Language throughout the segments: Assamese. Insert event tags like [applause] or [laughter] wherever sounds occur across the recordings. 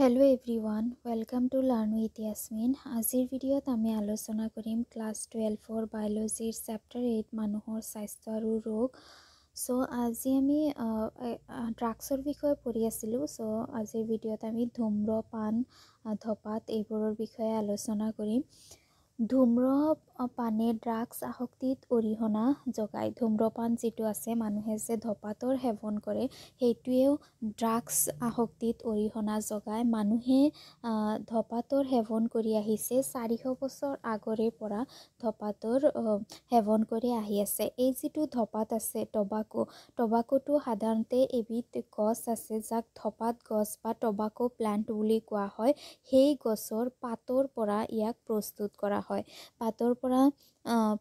hello' everyone welcome to learn with Yasmin আজিৰ ভিডিঅ'ত আমি আলোচনা কৰিম ক্লাছ টুৱেলভৰ বায়'লজিৰ চেপ্টাৰ এইট মানুহৰ স্বাস্থ্য আৰু ৰোগ চ' আজি আমি ড্ৰাগছৰ বিষয়ে পঢ়ি আছিলোঁ চ' আজিৰ ভিডিঅ'ত আমি ধুম্ৰপাণ ধপাত এইবোৰৰ বিষয়ে আলোচনা কৰিম ধূম্ৰপানে ড্ৰাগছ আসক্তিত অৰিহণা যোগায় ধূম্ৰপান যিটো আছে মানুহে যে ধপাতৰ সেৱন কৰে সেইটোৱেও ড্ৰাগছ আসক্তিত অৰিহণা যোগায় মানুহে ধপাতৰ সেৱন কৰি আহিছে চাৰিশ বছৰ আগৰে পৰা ধপাতৰ সেৱন কৰি আহি আছে এই যিটো ধপাত আছে টবাকো টবাকোটো সাধাৰণতে এবিধ গছ আছে যাক ধপাত গছ বা টবাকো প্লেণ্ট বুলি কোৱা হয় সেই গছৰ পাতৰ পৰা ইয়াক প্ৰস্তুত কৰা হয় হয় পাতৰ পৰা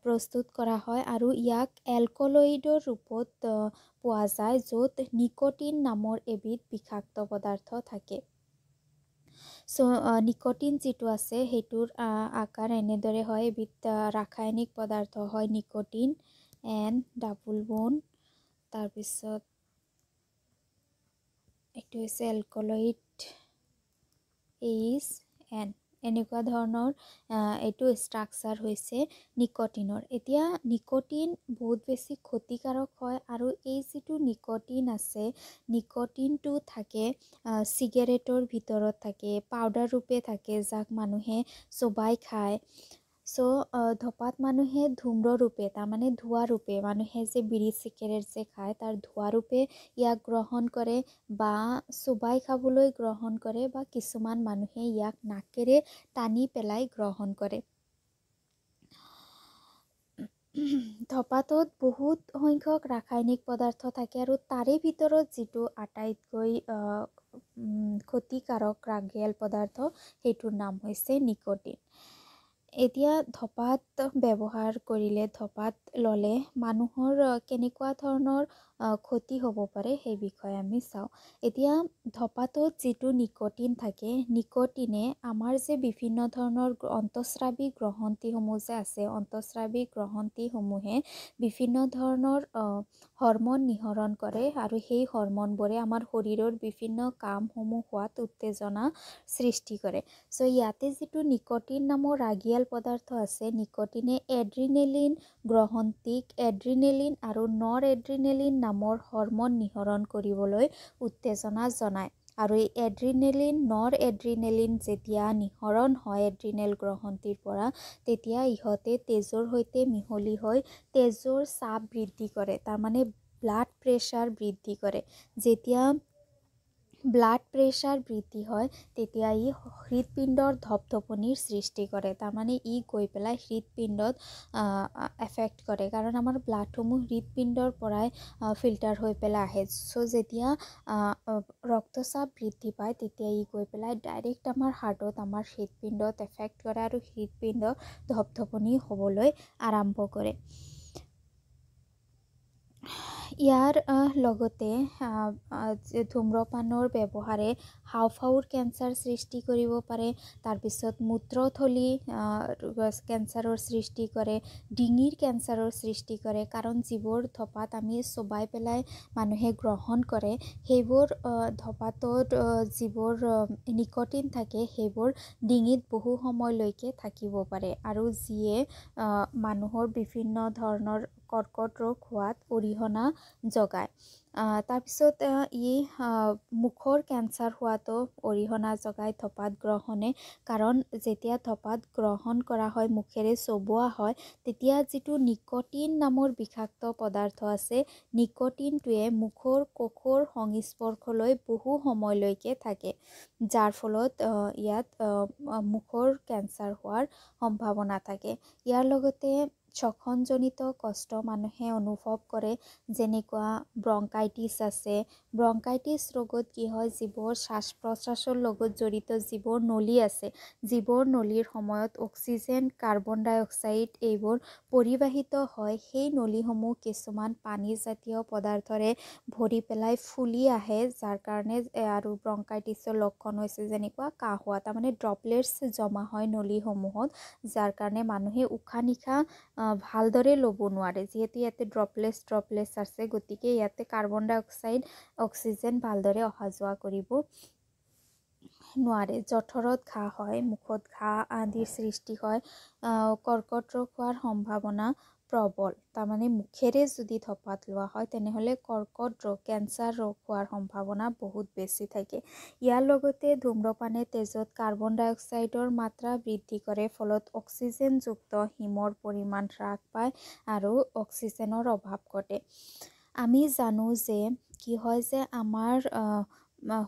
প্ৰস্তুত কৰা হয় আৰু ইয়াক এলকলয়েডৰ ৰূপত পোৱা যায় য'ত নিকটিন নামৰ এবিধ বিষাক্ত পদাৰ্থ থাকে চ' নিকটিন যিটো আছে সেইটোৰ আকাৰ এনেদৰে হয় এবিধ ৰাসায়নিক পদাৰ্থ হয় নিকটিন এন ডাবুল বন তাৰপিছত এইটো হৈছে এলকলয়েড এইচ এণ্ড এনেকুৱা ধৰণৰ এইটো ষ্ট্ৰাকচাৰ হৈছে নিকটিনৰ এতিয়া নিকটিন বহুত বেছি ক্ষতিকাৰক হয় আৰু এই যিটো নিকটিন আছে নিকটিনটো থাকে চিগাৰেটৰ ভিতৰত থাকে পাউদাৰ ৰূপে থাকে যাক মানুহে চবাই খায় চ' ধপাত মানুহে ধূম্ৰ ৰূপে তাৰমানে ধোঁৱা ৰূপে মানুহে যে বিড়ি চিকেৰেট যে খায় তাৰ ধোঁৱা ৰূপে ইয়াক গ্ৰহণ কৰে বা চোবাই খাবলৈ গ্ৰহণ কৰে বা কিছুমান মানুহে ইয়াক নাকেৰে টানি পেলাই গ্ৰহণ কৰে ধপাতত বহুত সংখ্যক ৰাসায়নিক পদাৰ্থ থাকে আৰু তাৰে ভিতৰত যিটো আটাইতকৈ ক্ষতিকাৰক ৰাগেল পদাৰ্থ সেইটোৰ নাম হৈছে নিকটিন এতিয়া ধপাত ব্যৱহাৰ কৰিলে ধপাত ল'লে মানুহৰ কেনেকুৱা ধৰণৰ ক্ষতি হ'ব পাৰে সেই বিষয়ে আমি চাওঁ এতিয়া ধপাতত যিটো নিকটিন থাকে নিকটিনে আমাৰ যে বিভিন্ন ধৰণৰ অন্তঃস্ৰাৱী গ্ৰহণ্টিসমূহ যে আছে অন্তঃস্ৰাৱী গ্ৰহণ্টিসমূহে বিভিন্ন ধৰণৰ হৰ্মন নিহৰণ কৰে আৰু সেই হৰ্মনবোৰে আমাৰ শৰীৰৰ বিভিন্ন কামসমূহ হোৱাত উত্তেজনা সৃষ্টি কৰে চ' ইয়াতে যিটো নিকটিন নামৰ ৰাগিয়াল পদাৰ্থ আছে নিকটিনে এড্ৰিনেলিন গ্ৰহণ্টিক এড্ৰিনেলিন আৰু নৰ এড্ৰিনেলিন নামৰ হৰমন নিহৰণ কৰিবলৈ উত্তেজনা জনায় আৰু এই এড্ৰিনেলিন নৰ এড্ৰিনেলিন যেতিয়া নিহৰণ হয় এড্ৰিনেল গ্ৰহণটিৰ পৰা তেতিয়া ইহঁতে তেজৰ সৈতে মিহলি হৈ তেজৰ চাপ বৃদ্ধি কৰে তাৰমানে ব্লাড প্ৰেছাৰ বৃদ্ধি কৰে যেতিয়া ব্লাড প্ৰেছাৰ বৃদ্ধি হয় তেতিয়া ই হৃদপিণ্ডৰ ধপধপনিৰ সৃষ্টি কৰে তাৰমানে ই গৈ পেলাই হৃদপিণ্ডত এফেক্ট কৰে কাৰণ আমাৰ ব্লাডসমূহ হৃদপিণ্ডৰ পৰাই ফিল্টাৰ হৈ পেলাই আহে চ' যেতিয়া ৰক্তচাপ বৃদ্ধি পায় তেতিয়া ই গৈ পেলাই ডাইৰেক্ট আমাৰ হাৰ্টত আমাৰ হৃদপিণ্ডত এফেক্ট কৰে আৰু হৃদপিণ্ড ধপধপনি হ'বলৈ আৰম্ভ কৰে ইয়াৰ লগতে ধূম্ৰপানৰ ব্যৱহাৰে হাওঁফাওঁৰ কেঞ্চাৰ সৃষ্টি কৰিব পাৰে তাৰপিছত মূত্ৰথলি কেঞ্চাৰৰ সৃষ্টি কৰে ডিঙিৰ কেঞ্চাৰৰ সৃষ্টি কৰে কাৰণ যিবোৰ ধপাত আমি চবাই পেলাই মানুহে গ্ৰহণ কৰে সেইবোৰ ধপাতত যিবোৰ নিকটিন থাকে সেইবোৰ ডিঙিত বহু সময়লৈকে থাকিব পাৰে আৰু যিয়ে মানুহৰ বিভিন্ন ধৰণৰ কৰ্কট ৰোগ হোৱাত অৰিহণা যোগায় তাৰপিছত ই মুখৰ কেঞ্চাৰ হোৱাতো অৰিহণা যোগায় ধপাত গ্ৰহণে কাৰণ যেতিয়া থপাত গ্ৰহণ কৰা হয় মুখেৰে চবোৱা হয় তেতিয়া যিটো নিকটিন নামৰ বিষাক্ত পদাৰ্থ আছে নিকটিনটোৱে মুখৰ কোষৰ সংস্পৰ্শলৈ বহু সময়লৈকে থাকে যাৰ ফলত ইয়াত মুখৰ কেঞ্চাৰ হোৱাৰ সম্ভাৱনা থাকে ইয়াৰ লগতে ছখনজনিত কষ্ট মানুহে অনুভৱ কৰে যেনেকুৱা ব্ৰংকাইটিছ আছে ব্ৰংকাইটিছ ৰোগত কি হয় যিবোৰ শ্বাস প্ৰশ্বাসৰ লগত জড়িত যিবোৰ নলী আছে যিবোৰ নলীৰ সময়ত অক্সিজেন কাৰ্বন ডাই অক্সাইড এইবোৰ পৰিবাহিত হয় সেই নলীসমূহ কিছুমান পানীজাতীয় পদাৰ্থৰে ভৰি পেলাই ফুলি আহে যাৰ কাৰণে আৰু ব্ৰংকাইটিছৰ লক্ষণ হৈছে যেনেকুৱা কাহ হোৱা তাৰমানে ড্ৰপলেটছ জমা হয় নলীসমূহত যাৰ কাৰণে মানুহে উশাহ নিশাহ ভালদৰে ল'ব নোৱাৰে যিহেতু ইয়াতে ড্ৰপলেছ ড্ৰপলেছ আছে গতিকে ইয়াতে কাৰ্বন ডাই অক্সাইড অক্সিজেন ভালদৰে অহা যোৱা কৰিব নোৱাৰে জঠৰত ঘাঁ হয় মুখত ঘাঁ আদিৰ সৃষ্টি হয় কৰ্কট ৰোগ হোৱাৰ সম্ভাৱনা প্ৰবল তাৰমানে মুখেৰে যদি ধপাত লোৱা হয় তেনেহ'লে কৰ্কট ৰোগ কেঞ্চাৰ ৰোগ হোৱাৰ সম্ভাৱনা বহুত বেছি থাকে ইয়াৰ লগতে ধূম্ৰপানে তেজত কাৰ্বন ডাই অক্সাইডৰ মাত্ৰা বৃদ্ধি কৰে ফলত অক্সিজেনযুক্ত হিমৰ পৰিমাণ হ্ৰাস পায় আৰু অক্সিজেনৰ অভাৱ ঘটে আমি জানো যে কি হয় যে আমাৰ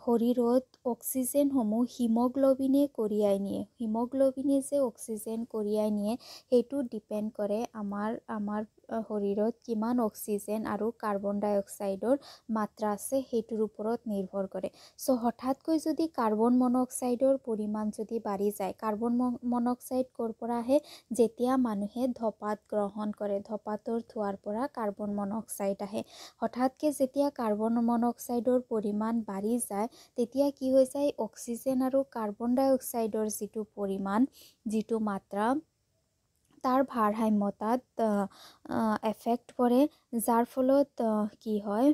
শৰীৰত অক্সিজেনসমূহ হিমগ্ল'বিনে কঢ়িয়াই নিয়ে হিমগ্ল'বিনে যে অক্সিজেন কঢ়িয়াই নিয়ে সেইটো ডিপেণ্ড কৰে আমাৰ আমাৰ শৰীৰত কিমান অক্সিজেন আৰু কাৰ্বন ডাই অক্সাইডৰ মাত্ৰা আছে সেইটোৰ ওপৰত নিৰ্ভৰ কৰে চ' হঠাৎকৈ যদি কাৰ্বন মনক্সাইডৰ পৰিমাণ যদি বাঢ়ি যায় কাৰ্বন মনক্সাইড ক'ৰ পৰা আহে যেতিয়া মানুহে ধপাত গ্ৰহণ কৰে ধপাতৰ থোৱাৰ পৰা কাৰ্বন মনক্সাইড আহে হঠাৎকৈ যেতিয়া কাৰ্বন মনক্সাইডৰ পৰিমাণ বাঢ়ি যায় তেতিয়া কি হৈ যায় অক্সিজেন আৰু কাৰ্বন ডাই অক্সাইডৰ যিটো পৰিমাণ যিটো মাত্ৰা তাৰ ভাৰসাম্যতাত এফেক্ট কৰে যাৰ ফলত কি হয়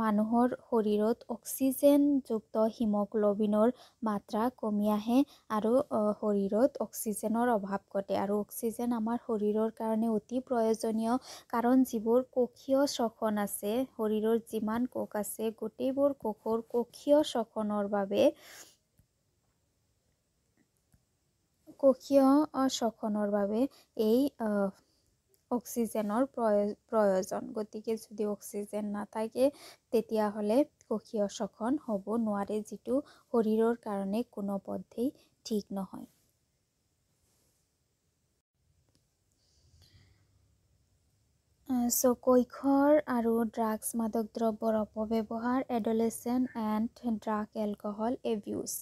মানুহৰ শৰীৰত অক্সিজেনযুক্ত হিমগ্ল'বিনৰ মাত্ৰা কমি আহে আৰু শৰীৰত অক্সিজেনৰ অভাৱ ঘটে আৰু অক্সিজেন আমাৰ শৰীৰৰ কাৰণে অতি প্ৰয়োজনীয় কাৰণ যিবোৰ কোষীয় শ্বসন আছে শৰীৰৰ যিমান কোষ আছে গোটেইবোৰ কোষৰ কোষীয় শ্বসনৰ বাবে কোষীয় শ্বসনৰ বাবে এই অক্সিজেনৰ প্ৰয় প্ৰয়োজন গতিকে যদি অক্সিজেন নাথাকে তেতিয়াহ'লে কোষীয় শ্বসন হ'ব নোৱাৰে যিটো শৰীৰৰ কাৰণে কোনো পধেই ঠিক নহয় চ' কৈশৰ আৰু ড্ৰাগছ মাদক দ্ৰব্যৰ অপব্যৱহাৰ adolescence and drug alcohol abuse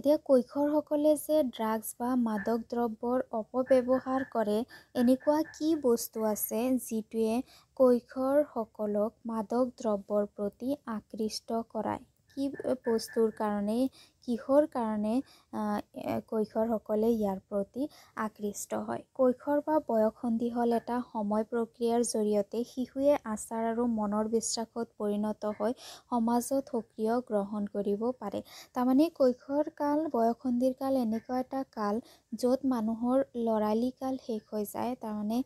এতিয়া কৈশৰসকলে যে ড্ৰাগছ বা মাদক দ্ৰব্যৰ অপব্যৱহাৰ কৰে এনেকুৱা কি বস্তু আছে যিটোৱে কৈশৰসকলক মাদক দ্ৰব্যৰ প্ৰতি আকৃষ্ট কৰায় কি বস্তুৰ কাৰণে কিহৰ কাৰণে কৈশোৰসকলে ইয়াৰ প্ৰতি আকৃষ্ট হয় কৈশোৰ বা বয়সন্ধি হ'ল এটা সময় প্ৰক্ৰিয়াৰ জৰিয়তে শিশুৱে আচাৰ আৰু মনৰ বিশ্বাসত পৰিণত হৈ সমাজত সক্ৰিয় গ্ৰহণ কৰিব পাৰে তাৰমানে কৈশোৰ কাল বয়সন্ধিৰ কাল এনেকুৱা এটা কাল য'ত মানুহৰ ল'ৰালি কাল শেষ হৈ যায় তাৰমানে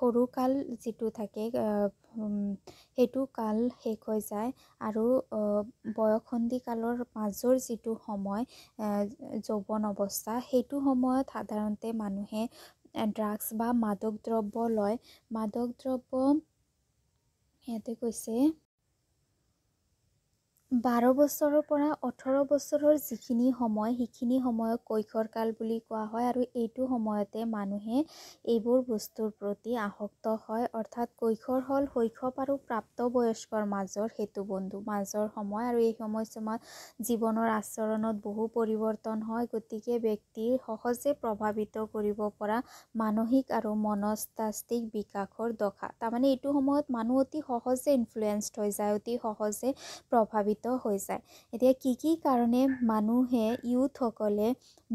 সৰুকাল যিটো থাকে সেইটো কাল শেষ হৈ যায় আৰু বয়সন্ধি কালৰ মাজৰ যিটো সময় যৌৱন অৱস্থা সেইটো সময়ত সাধাৰণতে মানুহে ড্ৰাগছ বা মাদক দ্ৰব্য লয় মাদক দ্ৰব্য সিহঁতে কৈছে বাৰ বছৰৰ পৰা ওঠৰ বছৰৰ যিখিনি সময় সেইখিনি সময়ক কৈশৰ কাল বুলি কোৱা হয় আৰু এইটো সময়তে মানুহে এইবোৰ বস্তুৰ প্ৰতি আসক্ত হয় অৰ্থাৎ কৈশৰ হ'ল শৈশৱ আৰু প্ৰাপ্তবয়স্কৰ মাজৰ সেতু বন্ধু মাজৰ সময় আৰু এই সময়ছোৱাত জীৱনৰ আচৰণত বহু পৰিৱৰ্তন হয় গতিকে ব্যক্তিৰ সহজে প্ৰভাৱিত কৰিব পৰা মানসিক আৰু মনস্তাত্বিক বিকাশৰ দশা তাৰমানে এইটো সময়ত মানুহ অতি সহজে ইনফ্লুৱেঞ্চড হৈ যায় অতি সহজে প্ৰভাৱিত প্ৰভাৱিত হৈ যায় এতিয়া কি কি কাৰণে মানুহে ইউথসকলে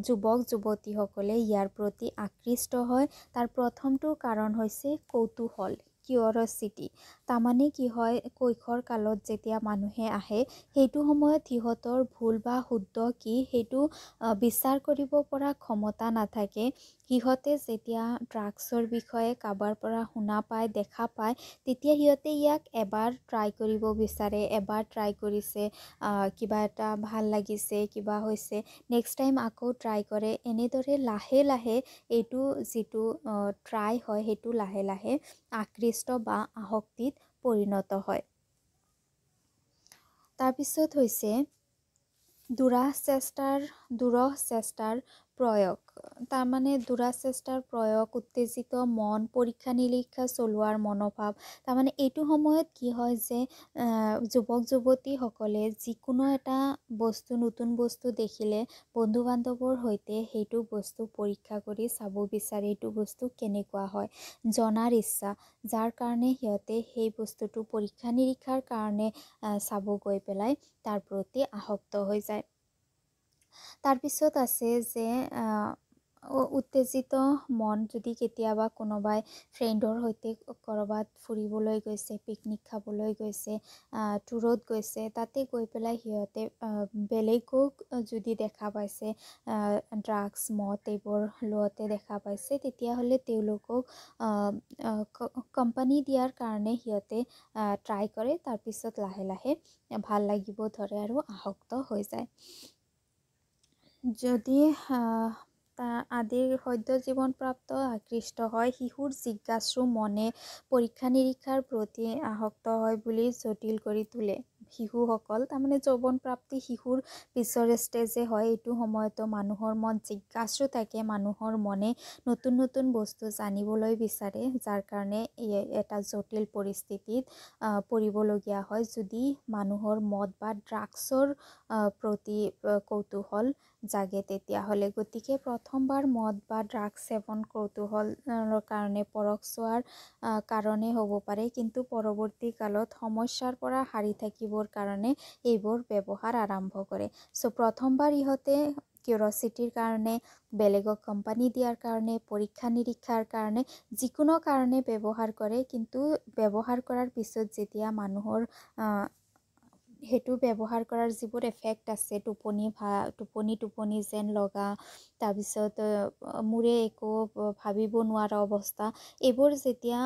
যুৱক যুৱতীসকলে ইয়াৰ প্ৰতি আকৃষ্ট হয় তাৰ প্ৰথমটো কাৰণ হৈছে কৌতূহল কিয়ৰচিটি তাৰমানে কি হয় কৈশৰ কালত যেতিয়া মানুহে আহে সেইটো সময়ত সিহঁতৰ ভুল বা শুদ্ধ কি সেইটো বিচাৰ কৰিব পৰা ক্ষমতা নাথাকে সিহঁতে যেতিয়া ড্ৰাগছৰ বিষয়ে কাৰোবাৰ পৰা শুনা পায় দেখা পায় তেতিয়া সিহঁতে ইয়াক এবাৰ ট্ৰাই কৰিব বিচাৰে এবাৰ ট্ৰাই কৰিছে কিবা এটা ভাল লাগিছে কিবা হৈছে নেক্সট টাইম আকৌ ট্ৰাই কৰে এনেদৰে লাহে লাহে এইটো যিটো ট্ৰাই হয় সেইটো লাহে লাহে আকৃষ্ট বা আসক্তিত পৰিণত হয় তাৰপিছত হৈছে দুৰাহ চেষ্টাৰ দুৰহ চেষ্টাৰ প্ৰয়োগ তাৰমানে দূৰাচেষ্টাৰ প্ৰয়োগ উত্তেজিত মন পৰীক্ষা নিৰীক্ষা চলোৱাৰ মনোভাৱ তাৰমানে এইটো সময়ত কি হয় যে যুৱক যুৱতীসকলে যিকোনো এটা বস্তু নতুন বস্তু দেখিলে বন্ধু বান্ধৱৰ সৈতে সেইটো বস্তু পৰীক্ষা কৰি চাব বিচাৰে এইটো বস্তু কেনেকুৱা হয় জনাৰ ইচ্ছা যাৰ কাৰণে সিহঁতে সেই বস্তুটো পৰীক্ষা নিৰীক্ষাৰ কাৰণে চাব গৈ পেলাই তাৰ প্ৰতি আসক্ত হৈ যায় তাৰপিছত আছে যে উত্তেজিত মন যদি কেতিয়াবা কোনোবাই ফ্ৰেণ্ডৰ সৈতে ক'ৰবাত ফুৰিবলৈ গৈছে পিকনিক খাবলৈ গৈছে টুৰত গৈছে তাতে গৈ পেলাই সিহঁতে বেলেগক যদি দেখা পাইছে ড্ৰাগছ মদ এইবোৰ লোৱাতে দেখা পাইছে তেতিয়াহ'লে তেওঁলোকক কোম্পানী দিয়াৰ কাৰণে সিহঁতে ট্ৰাই কৰে তাৰপিছত লাহে লাহে ভাল লাগিব ধৰে আৰু আসক্ত হৈ যায় যদি আদিৰ সদ্য জীৱন প্ৰাপ্ত আকৃষ্ট হয় শিশুৰ জিজ্ঞাসু মনে পৰীক্ষা নিৰীক্ষাৰ প্ৰতি আসক্ত হয় বুলি জটিল কৰি তোলে শিশুসকল তাৰমানে যৌৱন প্ৰাপ্তি শিশুৰ পিছৰ ষ্টেজে হয় এইটো সময়তো মানুহৰ মন জিজ্ঞাসু থাকে মানুহৰ মনে নতুন নতুন বস্তু জানিবলৈ বিচাৰে যাৰ কাৰণে এটা জটিল পৰিস্থিতিত পৰিবলগীয়া হয় যদি মানুহৰ মদ বা ড্ৰাগছৰ প্ৰতি কৌতূহল জাগে তেতিয়াহ'লে গতিকে প্ৰথমবাৰ মদ বা ড্ৰাগছ সেৱন কারণে কাৰণে চার কাৰণে হ'ব পাৰে কিন্তু পৰৱৰ্তী কালত সমস্যাৰ পৰা সাৰি থাকিবৰ কাৰণে এইবোৰ ব্যৱহাৰ আৰম্ভ কৰে চ' প্ৰথমবাৰ ইহঁতে কিউৰচিটিৰ কাৰণে বেলেগক কোম্পানী দিয়াৰ কাৰণে পৰীক্ষা নিৰীক্ষাৰ কাৰণে যিকোনো কাৰণে ব্যৱহাৰ কৰে কিন্তু ব্যৱহাৰ কৰাৰ পিছত যেতিয়া মানুহৰ সেইটো ব্যৱহাৰ কৰাৰ যিবোৰ এফেক্ট আছে টোপনি ভা টোপনি টোপনি যেন লগা তাৰপিছত মোৰে একো ভাবিব নোৱাৰা অৱস্থা এইবোৰ যেতিয়া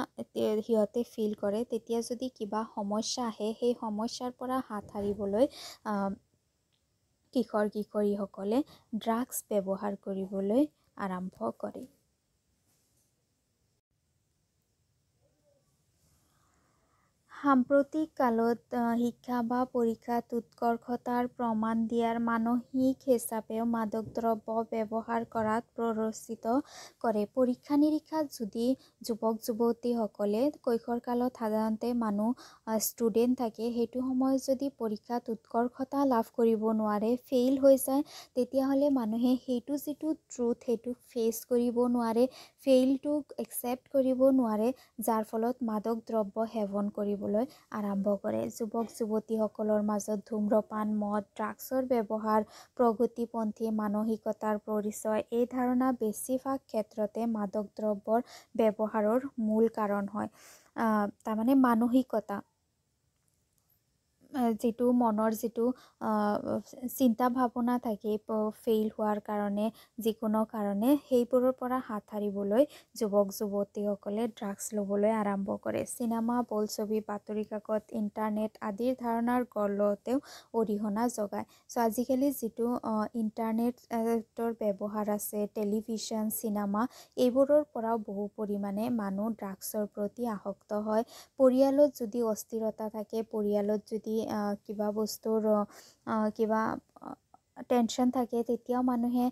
সিহঁতে ফিল কৰে তেতিয়া যদি কিবা সমস্যা আহে সেই সমস্যাৰ পৰা হাত সাৰিবলৈ কিশোৰ কিশোৰীসকলে ড্ৰাগছ ব্যৱহাৰ কৰিবলৈ আৰম্ভ কৰে সাম্প্ৰতিক কালত শিক্ষা বা পৰীক্ষাত উৎকৰ্ষতাৰ প্ৰমাণ দিয়াৰ মানসিক হিচাপেও মাদক দ্ৰব্য ব্যৱহাৰ কৰাত প্ৰৰোচিত কৰে পৰীক্ষা নিৰীক্ষাত যদি যুৱক যুৱতীসকলে কৈশৰ কালত সাধাৰণতে মানুহ ষ্টুডেণ্ট থাকে সেইটো সময়ত যদি পৰীক্ষাত উৎকৰ্ষতা লাভ কৰিব নোৱাৰে ফেইল হৈ যায় তেতিয়াহ'লে মানুহে সেইটো যিটো ট্ৰুথ সেইটোক ফেচ কৰিব নোৱাৰে ফেইলটোক একচেপ্ট কৰিব নোৱাৰে যাৰ ফলত মাদক দ্ৰব্য সেৱন কৰিবলৈ কৰিবলৈ আৰম্ভ কৰে যুৱক যুৱতীসকলৰ মাজত ধূম্ৰপান মদ ড্ৰাগছৰ ব্যৱহাৰ প্ৰগতিপন্থী মানসিকতাৰ পৰিচয় এই ধাৰণা বেছিভাগ ক্ষেত্ৰতে মাদক দ্ৰব্যৰ ব্যৱহাৰৰ মূল কাৰণ হয় তাৰমানে মানসিকতা যিটো মনৰ যিটো চিন্তা ভাৱনা থাকে ফেইল হোৱাৰ কাৰণে যিকোনো কাৰণে সেইবোৰৰ পৰা হাত সাৰিবলৈ যুৱক যুৱতীসকলে ড্ৰাগছ ল'বলৈ আৰম্ভ কৰে চিনেমা বোলছবি বাতৰি কাকত ইণ্টাৰনেট আদিৰ ধাৰণাৰ গলতেও অৰিহণা যোগায় চ' আজিকালি যিটো ইণ্টাৰনেটৰ ব্যৱহাৰ আছে টেলিভিশ্যন চিনেমা এইবোৰৰ পৰাও বহু পৰিমাণে মানুহ ড্ৰাগছৰ প্ৰতি আসক্ত হয় পৰিয়ালত যদি অস্থিৰতা থাকে পৰিয়ালত যদি কিবা বস্তুৰ কিবা টেনশ্যন থাকে তেতিয়াও মানুহে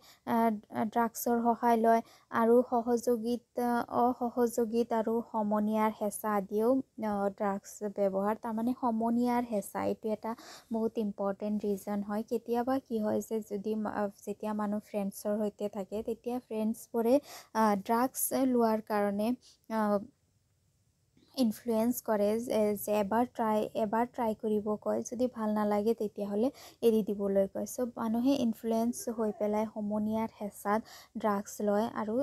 ড্ৰাগছৰ সহায় লয় আৰু সহযোগিত অসহযোগীত আৰু সমনীয়াৰ হেঁচা আদিও ড্ৰাগছ ব্যৱহাৰ তাৰমানে সমনীয়াৰ হেঁচা এইটো এটা বহুত ইম্পৰ্টেণ্ট ৰিজন হয় কেতিয়াবা কি হয় যে যদি যেতিয়া মানুহ ফ্ৰেণ্ডছৰ সৈতে থাকে তেতিয়া ফ্ৰেণ্ডছবোৰে ড্ৰাগছ লোৱাৰ কাৰণে ইনফ্লুৱেঞ্চ কৰে যে এবাৰ ট্ৰাই এবাৰ ট্ৰাই কৰিব কয় যদি ভাল নালাগে তেতিয়াহ'লে এৰি দিবলৈ কয় চ' মানুহে ইনফ্লুৱেঞ্চ হৈ পেলাই সমনীয়াৰ হেঁচাত ড্ৰাগছ লয় আৰু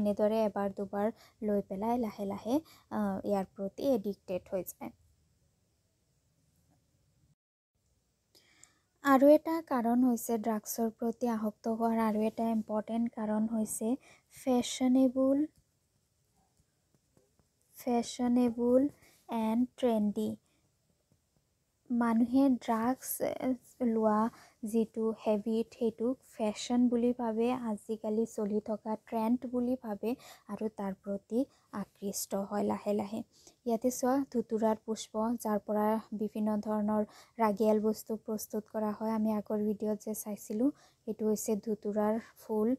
এনেদৰে এবাৰ দুবাৰ লৈ পেলাই লাহে লাহে ইয়াৰ প্ৰতি এডিক্টেড হৈ যায় আৰু এটা কাৰণ হৈছে ড্ৰাগছৰ প্ৰতি আসক্ত হোৱাৰ আৰু এটা ইম্পৰ্টেণ্ট কাৰণ হৈছে ফেশ্বনেবল ফেশ্বনেবল এণ্ড ট্ৰেণ্ডি মানুহে ড্ৰাগছ লোৱা যিটো হেবিট সেইটোক ফেশ্বন বুলি ভাবে আজিকালি চলি থকা ট্ৰেণ্ড বুলি ভাবে আৰু তাৰ প্ৰতি আকৃষ্ট হয় লাহে লাহে ইয়াতে চোৱা ধুতুৰাৰ পুষ্প যাৰ পৰা বিভিন্ন ধৰণৰ ৰাগিয়াল বস্তু প্ৰস্তুত কৰা হয় আমি আগৰ ভিডিঅ'ত যে চাইছিলোঁ সেইটো হৈছে ধুতুৰাৰ ফুল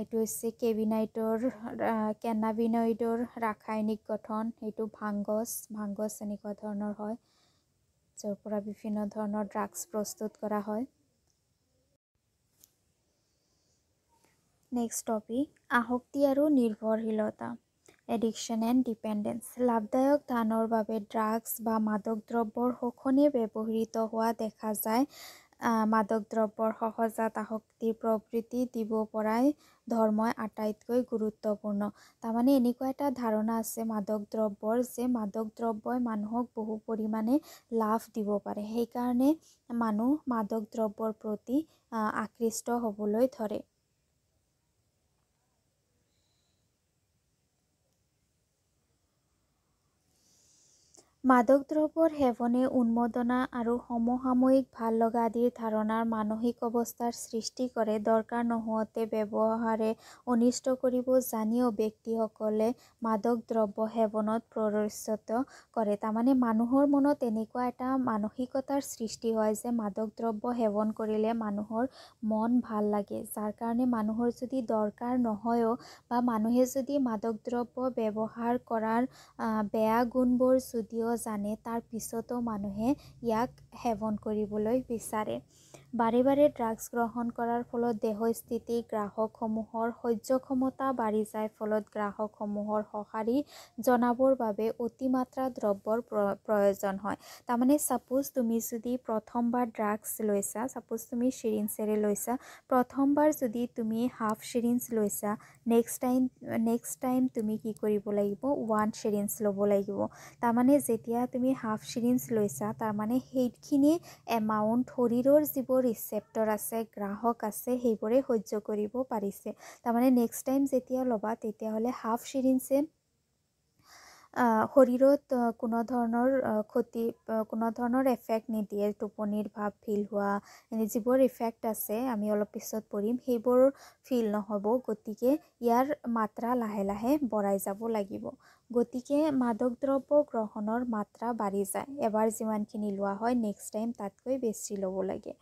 এইটো হৈছে কেবিনাইটৰ কেনাবিনইডৰ ৰাসায়নিক গঠন সেইটো ভাংগজ ভাংগজ এনেকুৱা ধৰণৰ হয় য'ৰ পৰা বিভিন্ন ধৰণৰ ড্ৰাগছ প্ৰস্তুত কৰা হয় নেক্সট টপিক আসক্তি আৰু নিৰ্ভৰশীলতা এডিকশ্যন এণ্ড ডিপেণ্ডেঞ্চ লাভদায়ক ধানৰ বাবে ড্ৰাগছ বা মাদক দ্ৰব্যৰ শোষণে ব্যৱহৃত হোৱা দেখা যায় মাদক দ্ৰব্যৰ সহজাত আসক্তিৰ প্ৰবৃত্তি দিব পৰাই ধৰ্মই আটাইতকৈ গুৰুত্বপূৰ্ণ তাৰমানে এনেকুৱা এটা ধাৰণা আছে মাদক দ্ৰব্যৰ যে মাদক দ্ৰব্যই মানুহক বহু পৰিমাণে লাভ দিব পাৰে সেইকাৰণে মানুহ মাদক দ্ৰব্যৰ প্ৰতি আকৃষ্ট হ'বলৈ ধৰে মাদক দ্ৰব্যৰ সেৱনে উন্মদনা আৰু সমসাময়িক ভাল লগা আদিৰ ধাৰণাৰ মানসিক অৱস্থাৰ সৃষ্টি কৰে দৰকাৰ নোহোৱাতে ব্যৱহাৰে অনিষ্ট কৰিব জানিও ব্যক্তিসকলে মাদক দ্ৰব্য সেৱনত প্ৰদৰ্শিত কৰে তাৰমানে মানুহৰ মনত এনেকুৱা এটা মানসিকতাৰ সৃষ্টি হয় যে মাদক দ্ৰব্য সেৱন কৰিলে মানুহৰ মন ভাল লাগে যাৰ কাৰণে মানুহৰ যদি দৰকাৰ নহয়ও বা মানুহে যদি মাদক দ্ৰব্য ব্যৱহাৰ কৰাৰ বেয়া গুণবোৰ যদিও জানে তাৰ পিছতো মানুহে ইয়াক সেৱন কৰিবলৈ বিচাৰে বাৰে বাৰে ড্ৰাগছ গ্ৰহণ কৰাৰ ফলত দেহস্থিতি গ্ৰাহকসমূহৰ সহ্য ক্ষমতা বাঢ়ি যায় ফলত গ্ৰাহকসমূহৰ সঁহাৰি জনাবৰ বাবে অতিমাত্ৰা দ্ৰব্যৰ প্ৰ প্ৰয়োজন হয় তাৰমানে ছাপোজ তুমি যদি প্ৰথমবাৰ ড্ৰাগছ লৈছা ছাপোজ তুমি চিৰিঞ্চেৰে লৈছা প্ৰথমবাৰ যদি তুমি হাফ চিৰিঞ্চ লৈছা নেক্সট টাইম নেক্সট টাইম তুমি কি কৰিব লাগিব ওৱান চিৰিঞ্চ ল'ব লাগিব তাৰমানে যেতিয়া তুমি হাফ চিৰিঞ্চ লৈছা তাৰমানে সেইখিনি এমাউণ্ট শৰীৰৰ যিবোৰ ৰিচেপ্টৰ আছে গ্ৰাহক আছে সেইবোৰে সহ্য কৰিব পাৰিছে তাৰমানে নেক্সট টাইম যেতিয়া ল'বা তেতিয়াহ'লে হাফ চিৰিঞ্চে শৰীৰত কোনো ধৰণৰ ক্ষতি কোনো ধৰণৰ এফেক্ট নিদিয়ে টোপনিৰ ভাৱ ফিল হোৱা এনে যিবোৰ ইফেক্ট আছে আমি অলপ পিছত পঢ়িম সেইবোৰ ফিল নহ'ব গতিকে ইয়াৰ মাত্ৰা লাহে লাহে বঢ়াই যাব লাগিব গতিকে মাদক দ্ৰব্য গ্ৰহণৰ মাত্ৰা বাঢ়ি যায় এবাৰ যিমানখিনি লোৱা হয় নেক্সট টাইম তাতকৈ বেছি ল'ব লাগে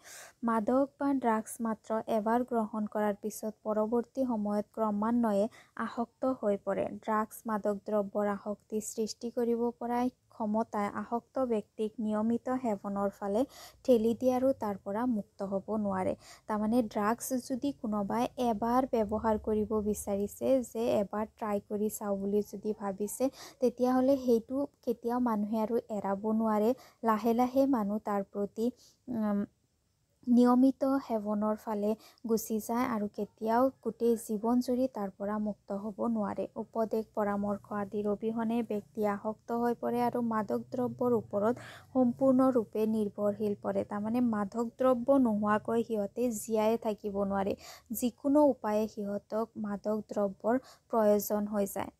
মাদক বা ড্ৰাগছ মাত্ৰ এবাৰ গ্ৰহণ কৰাৰ পিছত পৰৱৰ্তী সময়ত ক্ৰমান্বয়ে আসক্ত হৈ পৰে ড্ৰাগছ মাদক দ্ৰব্যৰ আসক্তি সৃষ্টি কৰিব পৰাই ক্ষমতাই আসক্ত ব্যক্তিক নিয়মিত সেৱনৰ ফালে ঠেলি দিয়ে আৰু তাৰ পৰা মুক্ত হ'ব নোৱাৰে তাৰমানে ড্ৰাগছ যদি কোনোবাই এবাৰ ব্যৱহাৰ কৰিব বিচাৰিছে যে এবাৰ ট্ৰাই কৰি চাওঁ বুলি যদি ভাবিছে তেতিয়াহ'লে সেইটো কেতিয়াও মানুহে আৰু এৰাব নোৱাৰে লাহে লাহে মানুহ তাৰ প্ৰতি নিয়মিত সেৱনৰ ফালে গুচি যায় আৰু কেতিয়াও গোটেই জীৱন জুৰি তাৰ পৰা মুক্ত হ'ব নোৱাৰে উপদেশ পৰামৰ্শ আদিৰ অবিহনে ব্যক্তি আসক্ত হৈ পৰে আৰু মাদক দ্ৰব্যৰ ওপৰত সম্পূৰ্ণৰূপে নিৰ্ভৰশীল পৰে তাৰমানে মাদক দ্ৰব্য নোহোৱাকৈ সিহঁতে জীয়াই থাকিব নোৱাৰে যিকোনো উপায়ে সিহঁতক মাদক দ্ৰব্যৰ প্ৰয়োজন হৈ যায়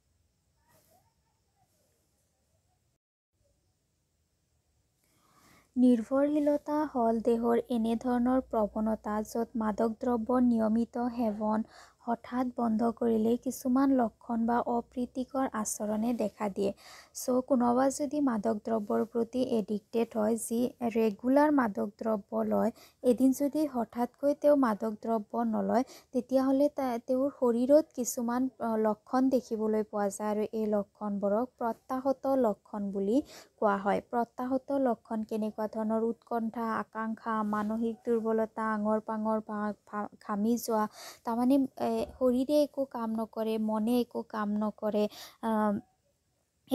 নিৰ্ভৰশীলতা হ'ল দেহৰ এনেধৰণৰ প্ৰৱণতা য'ত মাদক দ্ৰব্য নিয়মিত সেৱন হঠাৎ বন্ধ কৰিলে কিছুমান লক্ষণ বা অপ্ৰীতিকৰ আচৰণে দেখা দিয়ে চ' কোনোবা যদি মাদক দ্ৰব্যৰ প্ৰতি এডিক্টেড হয় যি ৰেগুলাৰ মাদক দ্ৰব্য লয় এদিন যদি হঠাৎকৈ তেওঁ মাদক দ্ৰব্য নলয় তেতিয়াহ'লে তেওঁৰ শৰীৰত কিছুমান লক্ষণ দেখিবলৈ পোৱা যায় আৰু এই লক্ষণবোৰক প্ৰত্যাহত লক্ষণ বুলি কোৱা হয় প্ৰত্যাহত লক্ষণ কেনেকুৱা ধৰণৰ উৎকণ্ঠা আকাংক্ষা মানসিক দুৰ্বলতা আঙৰ পাঙৰ বা ঘামি যোৱা তাৰমানে শৰীৰে একো কাম নকৰে মনে একো কাম নকৰে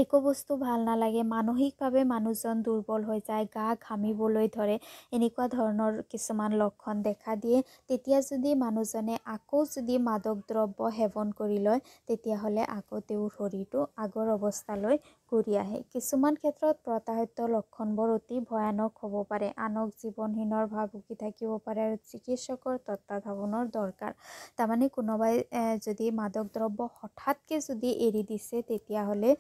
একো বস্তু ভাল নালাগে মানসিকভাৱে মানুহজন দুৰ্বল হৈ যায় গা ঘামিবলৈ ধৰে এনেকুৱা ধৰণৰ কিছুমান লক্ষণ দেখা দিয়ে তেতিয়া যদি মানুহজনে আকৌ যদি মাদক দ্ৰব্য সেৱন কৰি লয় তেতিয়াহ'লে আকৌ তেওঁৰ শৰীৰটো আগৰ অৱস্থালৈ ঘূৰি আহে কিছুমান ক্ষেত্ৰত প্ৰত্যাহত্য লক্ষণবোৰ অতি ভয়ানক হ'ব পাৰে আনক জীৱনহীনৰ ভাবুকি থাকিব পাৰে আৰু চিকিৎসকৰ তত্বাৱধানৰ দৰকাৰ তাৰমানে কোনোবাই যদি মাদক দ্ৰব্য হঠাৎকৈ যদি এৰি দিছে তেতিয়াহ'লে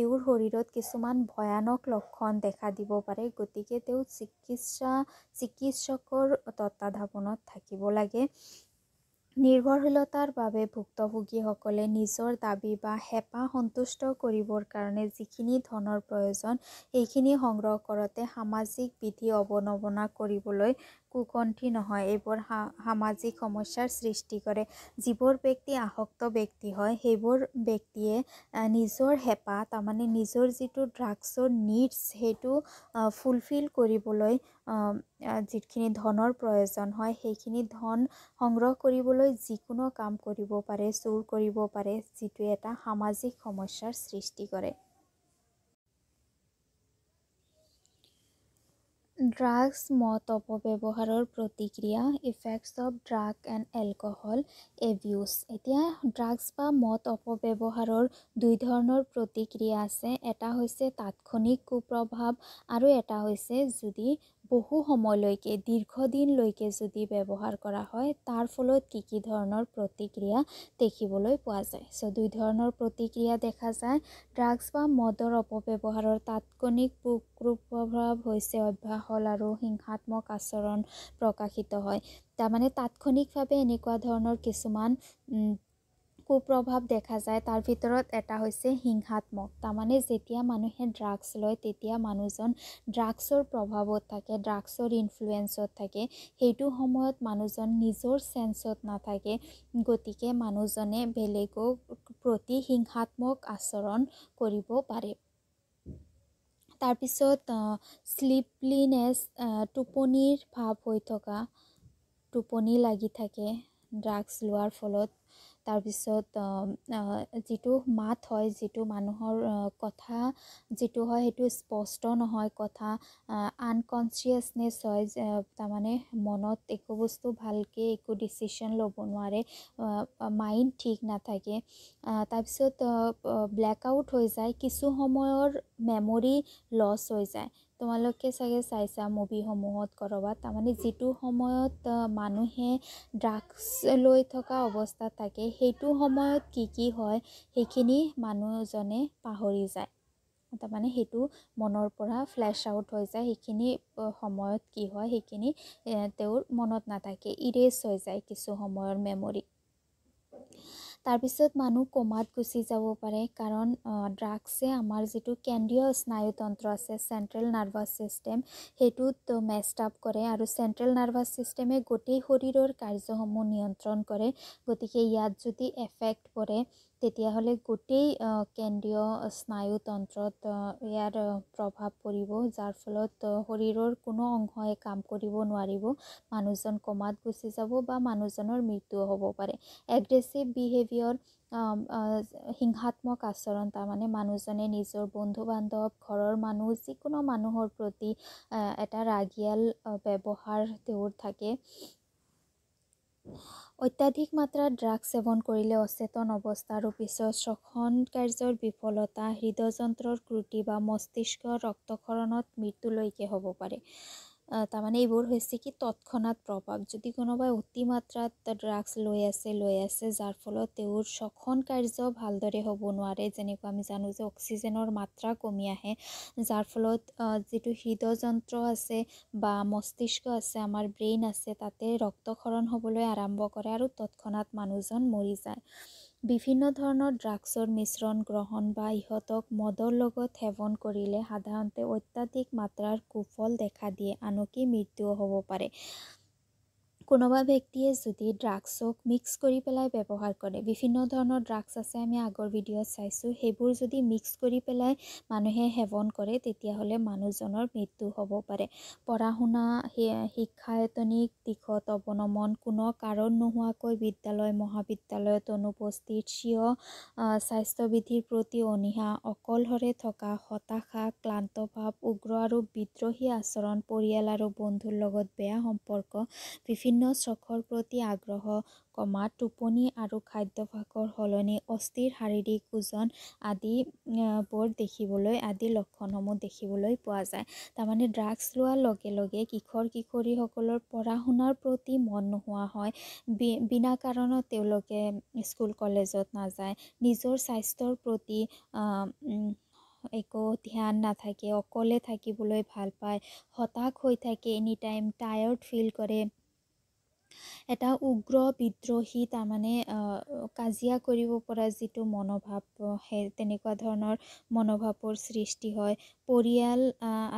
তেওঁৰ শৰীৰত কিছুমান ভয়ানক লক্ষণ দেখা দিব পাৰে গতিকে তেওঁ চিকিৎসা চিকিৎসকৰ তত্বাৱধানত থাকিব লাগে নিৰ্ভৰশীলতাৰ বাবে ভুক্তভোগীসকলে নিজৰ দাবী বা হেঁপাহ সন্তুষ্ট কৰিবৰ কাৰণে যিখিনি ধনৰ প্ৰয়োজন সেইখিনি সংগ্ৰহ কৰোঁতে সামাজিক বিধি অৱলম্বনা কৰিবলৈ কুকণ্ঠী নহয় এইবোৰ সা সামাজিক সমস্যাৰ সৃষ্টি কৰে যিবোৰ ব্যক্তি আসক্ত ব্যক্তি হয় সেইবোৰ ব্যক্তিয়ে নিজৰ হেঁপাহ তাৰমানে নিজৰ যিটো ড্ৰাগছৰ নিডছ সেইটো ফুলফিল কৰিবলৈ যিখিনি ধনৰ প্ৰয়োজন হয় সেইখিনি ধন সংগ্ৰহ কৰিবলৈ যিকোনো কাম কৰিব পাৰে চুৰ কৰিব পাৰে যিটোৱে এটা সামাজিক সমস্যাৰ সৃষ্টি কৰে ড্ৰাগছ মদ অপব্যৱহাৰৰ প্ৰতিক্ৰিয়া effects of drug and alcohol abuse এতিয়া ড্ৰাগছ বা মদ অপব্যৱহাৰৰ দুই ধৰণৰ প্ৰতিক্ৰিয়া আছে এটা হৈছে তাৎক্ষণিক কুপ্ৰভাৱ আৰু এটা হৈছে যদি বহু সময়লৈকে দীৰ্ঘদিনলৈকে যদি ব্যৱহাৰ কৰা হয় তাৰ ফলত কি কি ধৰণৰ প্ৰতিক্ৰিয়া দেখিবলৈ পোৱা যায় চ' দুই ধৰণৰ প্ৰতিক্ৰিয়া দেখা যায় ড্ৰাগছ বা মদৰ অপব্যৱহাৰৰ তাৎক্ষণিক প্ৰভাৱ হৈছে অভ্যাসল আৰু হিংসাত্মক আচৰণ প্ৰকাশিত হয় তাৰমানে তাৎক্ষণিকভাৱে এনেকুৱা ধৰণৰ কিছুমান কুপ্ৰভাৱ দেখা যায় তাৰ ভিতৰত এটা হৈছে হিংসাত্মক তাৰমানে যেতিয়া মানুহে ড্ৰাগছ লয় তেতিয়া মানুহজন ড্ৰাগছৰ প্ৰভাৱত থাকে ড্ৰাগছৰ ইনফ্লুৱেঞ্চত থাকে সেইটো সময়ত মানুহজন নিজৰ চেঞ্চত নাথাকে গতিকে মানুহজনে বেলেগক প্ৰতি হিংসাত্মক আচৰণ কৰিব পাৰে তাৰপিছত শ্লিপলিনেছ টোপনিৰ ভাৱ হৈ থকা টোপনি লাগি থাকে ড্ৰাগছ লোৱাৰ ফলত তাৰপিছত যিটো মাত হয় যিটো মানুহৰ কথা যিটো হয় সেইটো স্পষ্ট নহয় কথা আনকনচিয়াছনেছ হয় তাৰমানে মনত একো বস্তু ভালকৈ একো ডিচিশ্যন ল'ব নোৱাৰে মাইণ্ড ঠিক নাথাকে তাৰপিছত ব্লেক আউট হৈ যায় কিছু সময়ৰ মেমৰি লছ হৈ যায় তোমালোকে চাগে চাইছা মুভিসমূহত ক'ৰবাত তাৰমানে যিটো সময়ত মানুহে ড্ৰাগছ লৈ থকা অৱস্থাত থাকে সেইটো সময়ত কি কি হয় সেইখিনি মানুহজনে পাহৰি যায় তাৰমানে সেইটো মনৰ পৰা ফ্লেছ আউট হৈ যায় সেইখিনি সময়ত কি হয় সেইখিনি তেওঁৰ মনত নাথাকে ইৰেজ হৈ যায় কিছু সময়ৰ মেমৰি তাৰপিছত মানুহ কমাত গুচি যাব পাৰে কাৰণ ড্ৰাগছে আমাৰ যিটো কেন্দ্ৰীয় স্নায়ুতন্ত্ৰ আছে চেণ্ট্ৰেল নাৰ্ভাছ ছিষ্টেম সেইটোত মেষ্ট আপ কৰে আৰু চেণ্ট্ৰেল নাৰ্ভাছ ছিষ্টেমে গোটেই শৰীৰৰ কাৰ্যসমূহ নিয়ন্ত্ৰণ কৰে গতিকে ইয়াত যদি এফেক্ট পৰে তেতিয়াহ'লে গোটেই কেন্দ্ৰীয় স্নায়ুতন্ত্ৰত ইয়াৰ প্ৰভাৱ পৰিব যাৰ ফলত শৰীৰৰ কোনো অংশই কাম কৰিব নোৱাৰিব মানুহজন কমাত গুচি যাব বা মানুহজনৰ মৃত্যু হ'ব পাৰে এগ্ৰেছিভ বিহেভিয়ৰ হিংসাত্মক আচৰণ তাৰমানে মানুহজনে নিজৰ বন্ধু বান্ধৱ ঘৰৰ মানুহ যিকোনো মানুহৰ প্ৰতি এটা ৰাগিয়াল ব্যৱহাৰ তেওঁৰ থাকে অত্যাধিক মাত্ৰাত ড্ৰাগছ সেৱন কৰিলে অচেতন অৱস্থা আৰু পিছত শ্বসন কাৰ্যৰ বিফলতা হৃদযন্ত্ৰৰ ক্ৰুটি বা মস্তিষ্কৰ ৰক্তক্ষৰণত মৃত্যুলৈকে হ'ব পাৰে তাৰমানে এইবোৰ হৈছে কি তৎক্ষণাত প্ৰভাৱ যদি কোনোবাই অতিমাত্ৰাত ড্ৰাগছ লৈ আছে লৈ আছে যাৰ ফলত তেওঁৰ শখন কাৰ্য ভালদৰে হ'ব নোৱাৰে যেনেকুৱা আমি জানো যে অক্সিজেনৰ মাত্ৰা কমি আহে যাৰ ফলত যিটো হৃদযন্ত্ৰ আছে বা মস্তিষ্ক আছে আমাৰ ব্ৰেইন আছে তাতে ৰক্তক্ষৰণ হ'বলৈ আৰম্ভ কৰে আৰু তৎক্ষণাত মানুহজন মৰি যায় বিভিন্ন ধৰণৰ ড্ৰাগছৰ মিশ্ৰণ গ্ৰহণ বা ইহঁতক মদৰ লগত সেৱন কৰিলে সাধাৰণতে অত্যাধিক মাত্ৰাৰ কুফল দেখা দিয়ে আনকি মৃত্যুও হ'ব পাৰে কোনোবা ব্যক্তিয়ে যদি ড্ৰাগছক মিক্স কৰি পেলাই ব্যৱহাৰ কৰে বিভিন্ন ধৰণৰ ড্ৰাগছ আছে আমি আগৰ ভিডিঅ'ত চাইছোঁ সেইবোৰ যদি মিক্স কৰি পেলাই মানুহে সেৱন কৰে তেতিয়াহ'লে মানুহজনৰ মৃত্যু হ'ব পাৰে পঢ়া শুনা শিক্ষায়তনিক দিশত অৱনমন কোনো কাৰণ নোহোৱাকৈ বিদ্যালয় মহাবিদ্যালয়ত অনুপস্থিত চিয় স্বাস্থ্যবিধিৰ প্ৰতি অনীহা অকলশৰে থকা হতাশা ক্লান্ত ভাৱ উগ্ৰ আৰু বিদ্ৰোহী আচৰণ পৰিয়াল আৰু বন্ধুৰ লগত বেয়া সম্পৰ্ক বিভিন্ন বিভিন্ন চখৰ প্ৰতি আগ্ৰহ কমা টোপনি আৰু খাদ্যভাসৰ সলনি অস্থিৰ শাৰীৰিক ওজন আদি আদিবোৰ দেখিবলৈ আদি লক্ষণসমূহ দেখিবলৈ পোৱা যায় তাৰমানে ড্ৰাগছ লোৱাৰ লগে লগে কিশোৰ কিশোৰীসকলৰ পঢ়া শুনাৰ প্ৰতি মন নোহোৱা হয় বিনা কাৰণত তেওঁলোকে স্কুল কলেজত নাযায় নিজৰ স্বাস্থ্যৰ প্ৰতি একো ধ্যান নাথাকে অকলে থাকিবলৈ ভাল পায় হতাশ হৈ থাকে এনি টাইম টায়াৰ্ড ফিল কৰে এটা উগ্ৰ বিদ্ৰোহী তাৰমানে কাজিয়া কৰিব পৰা যিটো মনোভাৱ সেই তেনেকুৱা ধৰণৰ মনোভাৱৰ সৃষ্টি হয় পৰিয়াল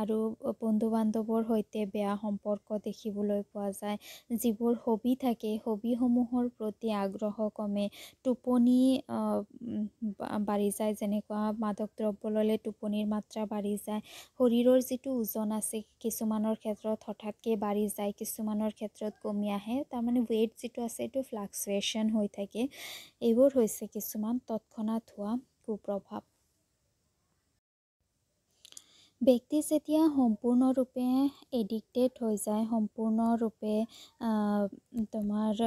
আৰু বন্ধু বান্ধৱৰ সৈতে বেয়া সম্পৰ্ক দেখিবলৈ পোৱা যায় যিবোৰ হবি থাকে হবিসমূহৰ প্ৰতি আগ্ৰহ কমে টোপনি বাঢ়ি যায় যেনেকুৱা মাদক দ্ৰব্য ল'লে টোপনিৰ মাত্ৰা বাঢ়ি যায় শৰীৰৰ যিটো ওজন আছে কিছুমানৰ ক্ষেত্ৰত হঠাৎকৈ বাঢ়ি যায় কিছুমানৰ ক্ষেত্ৰত কমি আহে তাৰমানে ৱেইট যিটো আছে এইটো ফ্লাকচুৱেশ্যন হৈ থাকে এইবোৰ হৈছে কিছুমান তৎক্ষণাত হোৱা কুপ্ৰভাৱ ব্যক্তি যেতিয়া সম্পূৰ্ণৰূপে এডিক্টেড হৈ যায় সম্পূৰ্ণৰূপে তোমাৰ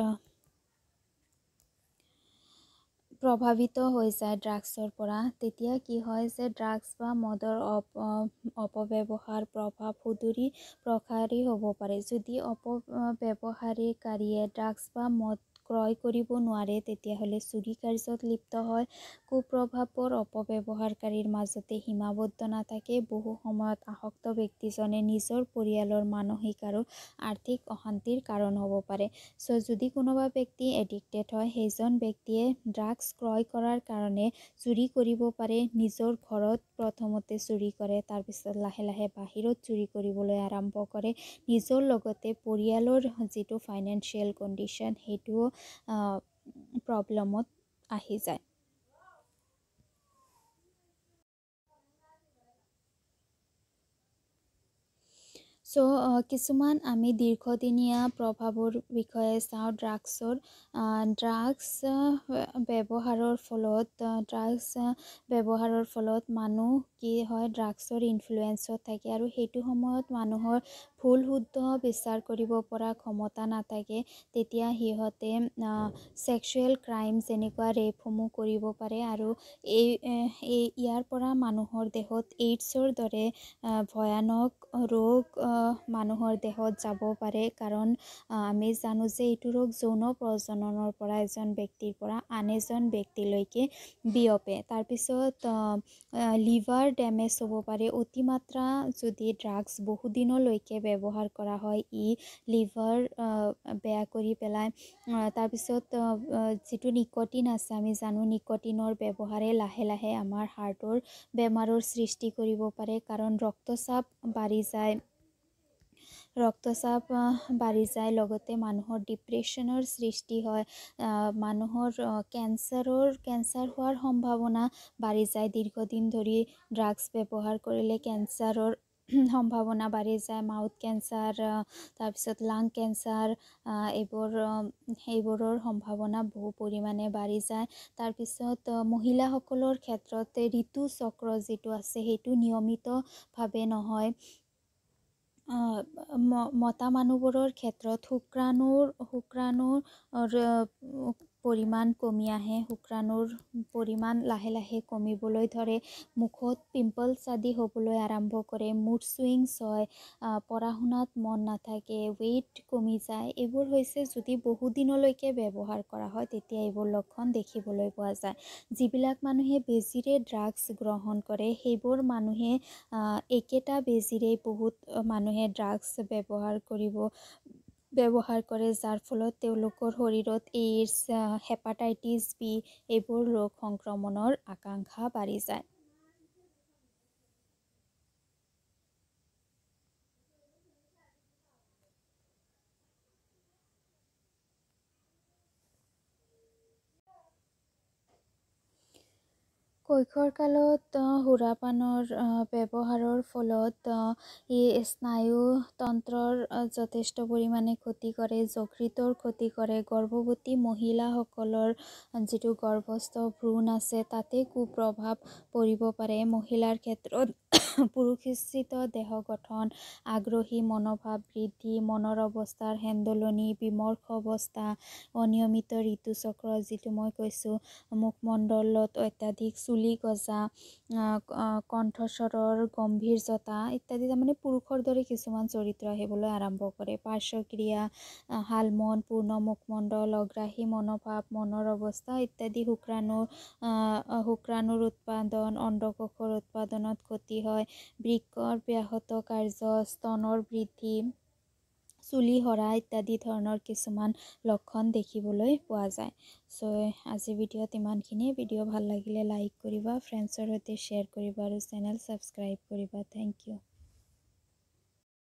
প্ৰভাৱিত হৈ যায় ড্ৰাগছৰ পৰা তেতিয়া কি হয় যে ড্ৰাগছ বা মদৰ অপ অপব্যৱহাৰ প্ৰভাৱ সুদূৰী প্ৰসাৰী হ'ব পাৰে যদি অপব্যৱহাৰীকাৰীয়ে ড্ৰাগছ বা মদ ক্ৰয় কৰিব নোৱাৰে তেতিয়াহ'লে চুৰি কাৰ্যত লিপ্ত হয় কুপ্ৰভাৱৰ অপব্যৱহাৰকাৰীৰ মাজতে সীমাবদ্ধ নাথাকে বহু সময়ত আসক্ত ব্যক্তিজনে নিজৰ পৰিয়ালৰ মানসিক আৰু আৰ্থিক অশান্তিৰ কাৰণ হ'ব পাৰে চ' যদি কোনোবা ব্যক্তি এডিক্টেড হয় সেইজন ব্যক্তিয়ে ড্ৰাগছ ক্ৰয় কৰাৰ কাৰণে চুৰি কৰিব পাৰে নিজৰ ঘৰত প্ৰথমতে চুৰি কৰে তাৰপিছত লাহে লাহে বাহিৰত চুৰি কৰিবলৈ আৰম্ভ কৰে নিজৰ লগতে পৰিয়ালৰ যিটো ফাইনেন্সিয়েল কণ্ডিশ্যন সেইটোও প্ৰব্লেমত আহি যায় চ' কিছুমান আমি দীৰ্ঘদিনীয়া প্ৰভাৱৰ বিষয়ে চাওঁ ড্ৰাগছৰ ড্ৰাগছ ব্যৱহাৰৰ ফলত ড্ৰাগছ ব্যৱহাৰৰ ফলত মানুহ কি হয় ড্ৰাগছৰ ইনফ্লুৱেঞ্চত থাকে আৰু সেইটো সময়ত মানুহৰ ভুল শুদ্ধ বিচাৰ কৰিব পৰা ক্ষমতা নাথাকে তেতিয়া সিহঁতে ছেক্সুৱেল ক্ৰাইম যেনেকুৱা ৰেপসমূহ কৰিব পাৰে আৰু এই এই ইয়াৰ পৰা মানুহৰ দেহত এইডছৰ দৰে ভয়ানক ৰোগ মানুহৰ দেহত যাব পাৰে কাৰণ আমি জানো যে এইটো ৰোগ যৌন প্ৰজননৰ পৰা এজন ব্যক্তিৰ পৰা আন এজন ব্যক্তিলৈকে বিয়পে তাৰপিছত লিভাৰ ডেমেজ হ'ব পাৰে অতিমাত্ৰা যদি ড্ৰাগছ বহুদিনলৈকে ব্যৱহাৰ কৰা হয় ই লিভাৰ বেয়া কৰি পেলায় তাৰপিছত যিটো নিকটিন আছে আমি জানো নিকটিনৰ ব্যৱহাৰে লাহে লাহে আমাৰ হাৰ্টৰ বেমাৰৰ সৃষ্টি কৰিব পাৰে কাৰণ ৰক্তচাপ বাঢ়ি যায় ৰক্তচাপ বাঢ়ি যায় লগতে মানুহৰ ডিপ্ৰেশ্যনৰ সৃষ্টি হয় মানুহৰ কেঞ্চাৰৰ কেঞ্চাৰ হোৱাৰ সম্ভাৱনা বাঢ়ি যায় দীৰ্ঘদিন ধৰি ড্ৰাগছ ব্যৱহাৰ কৰিলে কেঞ্চাৰৰ [clears throat] সম্ভাৱনা বাঢ়ি যায় মাউথ কেঞ্চাৰ তাৰপিছত লাং কেঞ্চাৰ এইবোৰ সেইবোৰৰ সম্ভাৱনা বহু পৰিমাণে বাঢ়ি যায় তাৰপিছত মহিলাসকলৰ ক্ষেত্ৰত ঋতুচক্ৰ যিটো আছে সেইটো নিয়মিতভাৱে নহয় মতা মানুহবোৰৰ ক্ষেত্ৰত শুক্ৰাণুৰ শুক্ৰাণুৰ পৰিমাণ কমি আহে শুক্ৰাণুৰ পৰিমাণ লাহে লাহে কমিবলৈ ধৰে মুখত পিম্পলছ আদি হ'বলৈ আৰম্ভ কৰে মুড চুইংছ হয় পঢ়া শুনাত মন নাথাকে ৱেইট কমি যায় এইবোৰ হৈছে যদি বহুদিনলৈকে ব্যৱহাৰ কৰা হয় তেতিয়া এইবোৰ লক্ষণ দেখিবলৈ পোৱা যায় যিবিলাক মানুহে বেজীৰে ড্ৰাগছ গ্ৰহণ কৰে সেইবোৰ মানুহে একেটা বেজীৰেই বহুত মানুহে ড্ৰাগছ ব্যৱহাৰ কৰিব ব্যৱহাৰ কৰে যাৰ ফলত তেওঁলোকৰ শৰীৰত এইডছ হেপাটাইটিছ বি এইবোৰ ৰোগ সংক্ৰমণৰ আকাংক্ষা বাঢ়ি যায় কৈশোৰকালত সুৰাপানৰ ব্যৱহাৰৰ ফলত ই স্নায়ুতন্ত্ৰৰ যথেষ্ট পৰিমাণে ক্ষতি কৰে যকৃতৰ ক্ষতি কৰে গৰ্ভৱতী মহিলাসকলৰ যিটো গৰ্ভস্থ ভ্ৰূণ আছে তাতে কুপ্ৰভাৱ পৰিব পাৰে মহিলাৰ ক্ষেত্ৰত পুৰুষিচ্ছিত দেহ গঠন আগ্ৰহী মনোভাৱ বৃদ্ধি মনৰ অৱস্থাৰ হেন্দোলনি বিমৰ্ষ অৱস্থা অনিয়মিত ঋতুচক্ৰ যিটো মই কৈছোঁ মুখমণ্ডলত অত্যাধিক চুলি গজা কণ্ঠস্বৰৰ গম্ভীৰতা ইত্যাদি তাৰমানে পুৰুষৰ দৰে কিছুমান চৰিত্ৰ আহিবলৈ আৰম্ভ কৰে পাৰ্শ্বক্ৰিয়া হালমন পূৰ্ণ মুখমণ্ডল অগ্ৰাহী মনোভাৱ মনৰ অৱস্থা ইত্যাদি শুক্ৰাণুৰ শুক্ৰাণুৰ উৎপাদন অণ্ডকোষৰ উৎপাদনত ক্ষতি হয় বৃক্ষৰ ব্যাহত কাৰ্য স্তনৰ বৃদ্ধি চুলি সৰা ইত্যাদি ধৰণৰ কিছুমান লক্ষণ দেখিবলৈ পোৱা যায় চ' আজিৰ ভিডিঅ'ত ইমানখিনিয়ে ভিডিঅ' ভাল লাগিলে লাইক কৰিবা ফ্ৰেণ্ডছৰ সৈতে শ্বেয়াৰ কৰিবা আৰু চেনেল ছাবস্ক্ৰাইব কৰিবা থেংক ইউ